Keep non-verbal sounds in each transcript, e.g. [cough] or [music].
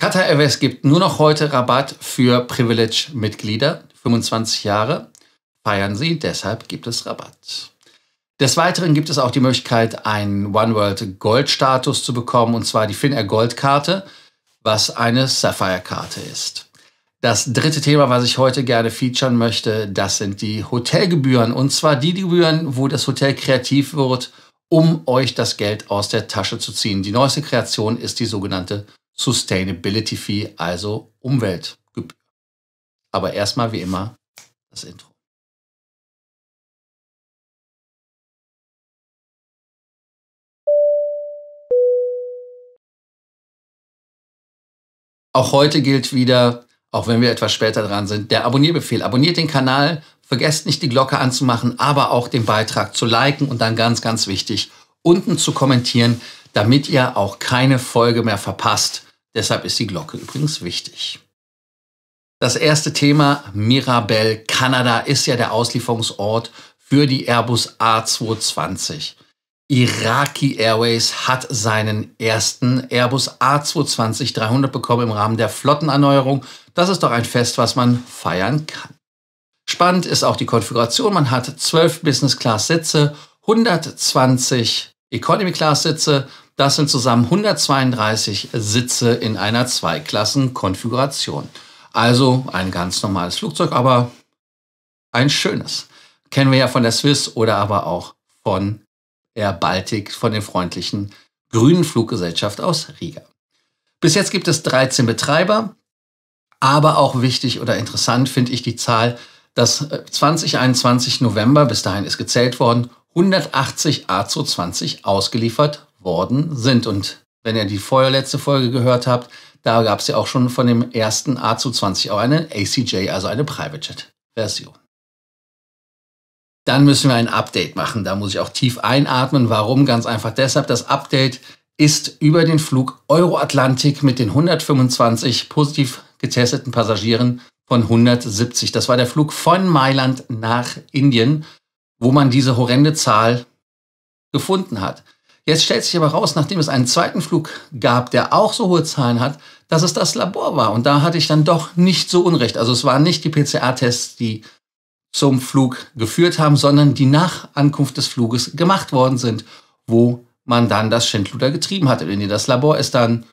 Qatar Airways gibt nur noch heute Rabatt für Privilege-Mitglieder, 25 Jahre. Feiern Sie, deshalb gibt es Rabatt. Des Weiteren gibt es auch die Möglichkeit, einen One World Gold-Status zu bekommen, und zwar die Finnair Gold-Karte, was eine Sapphire-Karte ist. Das dritte Thema, was ich heute gerne featuren möchte, das sind die Hotelgebühren. Und zwar die Gebühren, wo das Hotel kreativ wird, um euch das Geld aus der Tasche zu ziehen. Die neueste Kreation ist die sogenannte Sustainability Fee, also Umweltgebühr. Aber erstmal wie immer das Intro. Auch heute gilt wieder, auch wenn wir etwas später dran sind, der Abonnierbefehl. Abonniert den Kanal, vergesst nicht die Glocke anzumachen, aber auch den Beitrag zu liken und dann ganz, ganz wichtig, unten zu kommentieren, damit ihr auch keine Folge mehr verpasst. Deshalb ist die Glocke übrigens wichtig. Das erste Thema Mirabel, Kanada, ist ja der Auslieferungsort für die Airbus A220. Iraqi Airways hat seinen ersten Airbus A220-300 bekommen im Rahmen der Flottenerneuerung. Das ist doch ein Fest, was man feiern kann. Spannend ist auch die Konfiguration. Man hat 12 Business-Class-Sitze, 120 Economy-Class-Sitze, das sind zusammen 132 Sitze in einer Zweiklassen-Konfiguration. Also ein ganz normales Flugzeug, aber ein schönes. Kennen wir ja von der Swiss oder aber auch von Air Baltic, von der freundlichen grünen Fluggesellschaft aus Riga. Bis jetzt gibt es 13 Betreiber, aber auch wichtig oder interessant finde ich die Zahl, dass 2021 äh, November, bis dahin ist gezählt worden, 180 A220 ausgeliefert worden sind. Und wenn ihr die vorletzte Folge gehört habt, da gab es ja auch schon von dem ersten A220 auch eine ACJ, also eine Private Jet Version. Dann müssen wir ein Update machen. Da muss ich auch tief einatmen. Warum? Ganz einfach deshalb, das Update ist über den Flug Euroatlantik mit den 125 positiv getesteten Passagieren von 170. Das war der Flug von Mailand nach Indien, wo man diese horrende Zahl gefunden hat. Jetzt stellt sich aber raus, nachdem es einen zweiten Flug gab, der auch so hohe Zahlen hat, dass es das Labor war. Und da hatte ich dann doch nicht so Unrecht. Also es waren nicht die PCR-Tests, die zum Flug geführt haben, sondern die nach Ankunft des Fluges gemacht worden sind, wo man dann das Schindluder getrieben hat. Und das Labor ist dann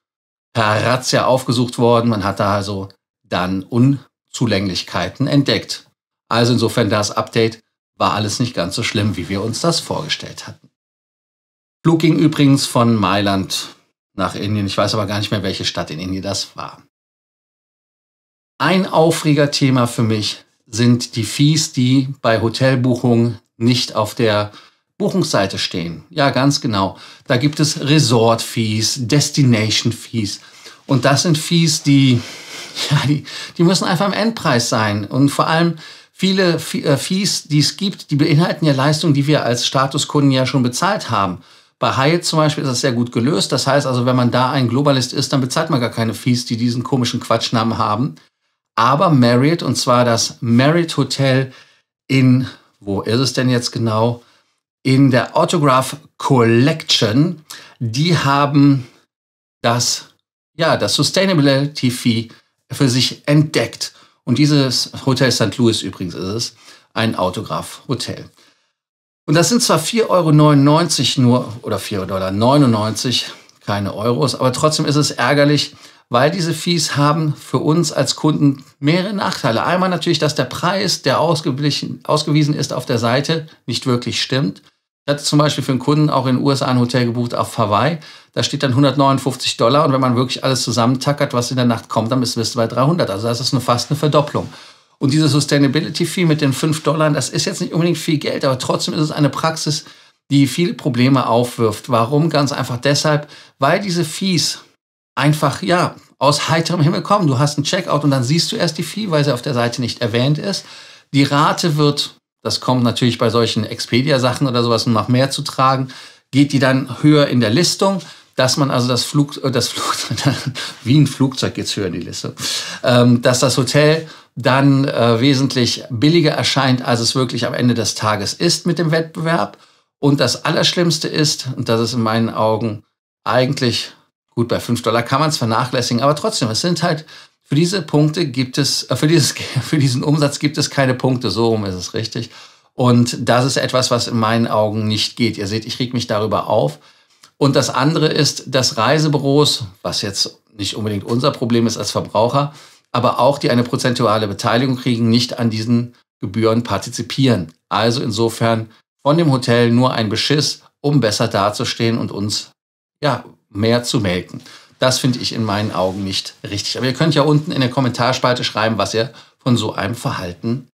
per Razzia aufgesucht worden. Man hat da also dann Unzulänglichkeiten entdeckt. Also insofern das Update war alles nicht ganz so schlimm, wie wir uns das vorgestellt hatten. Flug ging übrigens von Mailand nach Indien. Ich weiß aber gar nicht mehr, welche Stadt in Indien das war. Ein aufreger Thema für mich sind die Fees, die bei Hotelbuchungen nicht auf der Buchungsseite stehen. Ja, ganz genau. Da gibt es Resort-Fees, Destination-Fees. Und das sind Fees, die, [laughs] ja, die, die müssen einfach im Endpreis sein. Und vor allem viele äh, Fees, die es gibt, die beinhalten ja Leistungen, die wir als Statuskunden ja schon bezahlt haben. Bei Hyatt zum Beispiel ist das sehr gut gelöst. Das heißt also, wenn man da ein Globalist ist, dann bezahlt man gar keine Fees, die diesen komischen Quatschnamen haben. Aber Marriott, und zwar das Marriott Hotel in, wo ist es denn jetzt genau? In der Autograph Collection, die haben das, ja, das Sustainability Fee für sich entdeckt. Und dieses Hotel St. Louis übrigens ist es, ein Autograph Hotel. Und das sind zwar 4,99 Euro nur oder 4,99 Dollar, keine Euros, aber trotzdem ist es ärgerlich, weil diese Fees haben für uns als Kunden mehrere Nachteile. Einmal natürlich, dass der Preis, der ausgewiesen ist auf der Seite, nicht wirklich stimmt. Ich hatte zum Beispiel für einen Kunden auch in den USA ein Hotel gebucht auf Hawaii. Da steht dann 159 Dollar und wenn man wirklich alles zusammentackert, was in der Nacht kommt, dann bist du bei 300. Also das ist eine, fast eine Verdopplung. Und diese Sustainability Fee mit den 5 Dollar, das ist jetzt nicht unbedingt viel Geld, aber trotzdem ist es eine Praxis, die viele Probleme aufwirft. Warum? Ganz einfach deshalb, weil diese Fees einfach, ja, aus heiterem Himmel kommen. Du hast einen Checkout und dann siehst du erst die Fee, weil sie auf der Seite nicht erwähnt ist. Die Rate wird, das kommt natürlich bei solchen Expedia-Sachen oder sowas, um noch mehr zu tragen, geht die dann höher in der Listung dass man also das Flug, äh, das Flug, [laughs] wie ein Flugzeug geht's höher in die Liste, ähm, dass das Hotel dann äh, wesentlich billiger erscheint, als es wirklich am Ende des Tages ist mit dem Wettbewerb. Und das Allerschlimmste ist, und das ist in meinen Augen eigentlich gut, bei 5 Dollar kann man es vernachlässigen, aber trotzdem, es sind halt, für diese Punkte gibt es, äh, für, dieses, [laughs] für diesen Umsatz gibt es keine Punkte, so rum ist es richtig. Und das ist etwas, was in meinen Augen nicht geht. Ihr seht, ich reg mich darüber auf. Und das andere ist, dass Reisebüros, was jetzt nicht unbedingt unser Problem ist als Verbraucher, aber auch die eine prozentuale Beteiligung kriegen, nicht an diesen Gebühren partizipieren. Also insofern von dem Hotel nur ein Beschiss, um besser dazustehen und uns ja mehr zu melken. Das finde ich in meinen Augen nicht richtig. Aber ihr könnt ja unten in der Kommentarspalte schreiben, was ihr von so einem Verhalten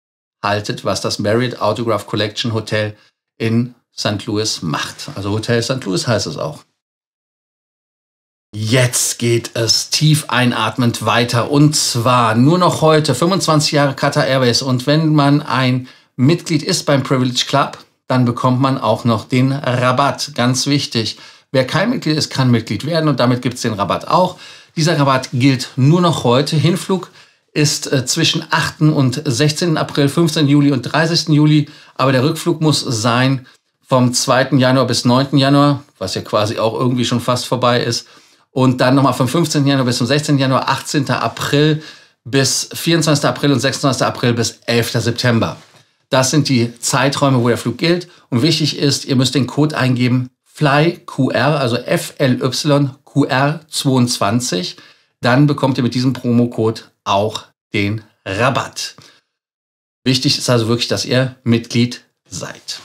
haltet, was das Marriott Autograph Collection Hotel in St. Louis macht. Also Hotel St. Louis heißt es auch. Jetzt geht es tief einatmend weiter und zwar nur noch heute 25 Jahre Qatar Airways und wenn man ein Mitglied ist beim Privilege Club, dann bekommt man auch noch den Rabatt. Ganz wichtig. Wer kein Mitglied ist, kann Mitglied werden und damit gibt es den Rabatt auch. Dieser Rabatt gilt nur noch heute. Hinflug ist äh, zwischen 8. und 16. April, 15. Juli und 30. Juli, aber der Rückflug muss sein vom 2. Januar bis 9. Januar, was ja quasi auch irgendwie schon fast vorbei ist. Und dann nochmal vom 15. Januar bis zum 16. Januar, 18. April bis 24. April und 26. April bis 11. September. Das sind die Zeiträume, wo der Flug gilt. Und wichtig ist, ihr müsst den Code eingeben FlyQR, also FLYQR22. Dann bekommt ihr mit diesem Promocode auch den Rabatt. Wichtig ist also wirklich, dass ihr Mitglied seid.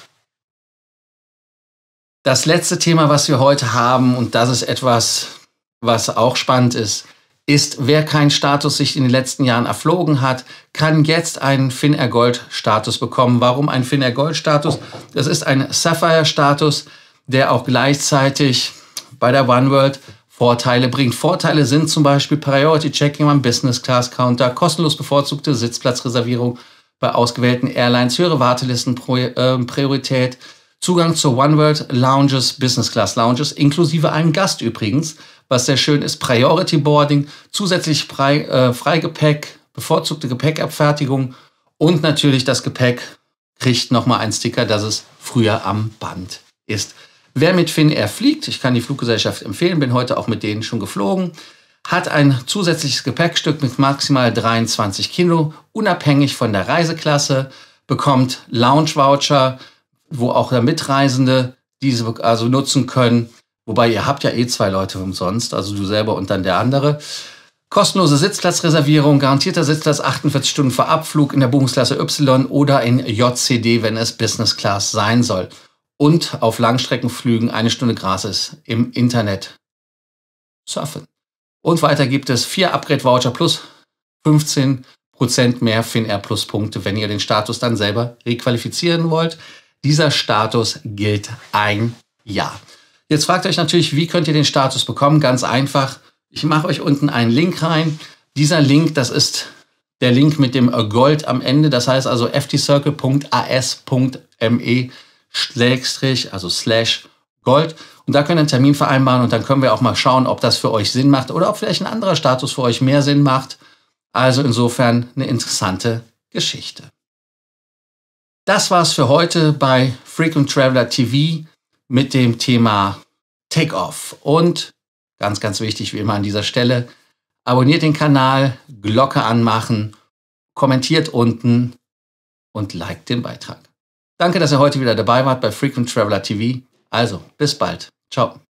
Das letzte Thema, was wir heute haben, und das ist etwas, was auch spannend ist, ist, wer keinen Status sich in den letzten Jahren erflogen hat, kann jetzt einen Finnair Gold Status bekommen. Warum ein Finnair Gold Status? Das ist ein Sapphire Status, der auch gleichzeitig bei der OneWorld Vorteile bringt. Vorteile sind zum Beispiel Priority Checking beim Business Class Counter, kostenlos bevorzugte Sitzplatzreservierung bei ausgewählten Airlines, höhere Wartelisten ähm, Priorität, Zugang zu OneWorld Lounges, Business Class Lounges, inklusive einem Gast übrigens was sehr schön ist, Priority Boarding, zusätzlich frei, äh, Freigepäck, bevorzugte Gepäckabfertigung und natürlich das Gepäck kriegt nochmal ein Sticker, dass es früher am Band ist. Wer mit Finnair fliegt, ich kann die Fluggesellschaft empfehlen, bin heute auch mit denen schon geflogen, hat ein zusätzliches Gepäckstück mit maximal 23 Kilo, unabhängig von der Reiseklasse, bekommt Lounge-Voucher, wo auch Mitreisende diese also nutzen können Wobei ihr habt ja eh zwei Leute umsonst, also du selber und dann der andere. Kostenlose Sitzplatzreservierung, garantierter Sitzplatz 48 Stunden vor Abflug in der Buchungsklasse Y oder in JCD, wenn es Business Class sein soll. Und auf Langstreckenflügen eine Stunde gratis im Internet surfen. Und weiter gibt es vier Upgrade-Voucher plus 15% mehr Finnair Plus Punkte, wenn ihr den Status dann selber requalifizieren wollt. Dieser Status gilt ein Jahr. Jetzt fragt euch natürlich, wie könnt ihr den Status bekommen? Ganz einfach. Ich mache euch unten einen Link rein. Dieser Link, das ist der Link mit dem Gold am Ende. Das heißt also ftcircle.as.me schlägstrich, also slash Gold. Und da könnt ihr einen Termin vereinbaren und dann können wir auch mal schauen, ob das für euch Sinn macht oder ob vielleicht ein anderer Status für euch mehr Sinn macht. Also insofern eine interessante Geschichte. Das war's für heute bei Frequent Traveler TV mit dem Thema Takeoff. Und ganz, ganz wichtig wie immer an dieser Stelle, abonniert den Kanal, Glocke anmachen, kommentiert unten und liked den Beitrag. Danke, dass ihr heute wieder dabei wart bei Frequent Traveler TV. Also, bis bald. Ciao.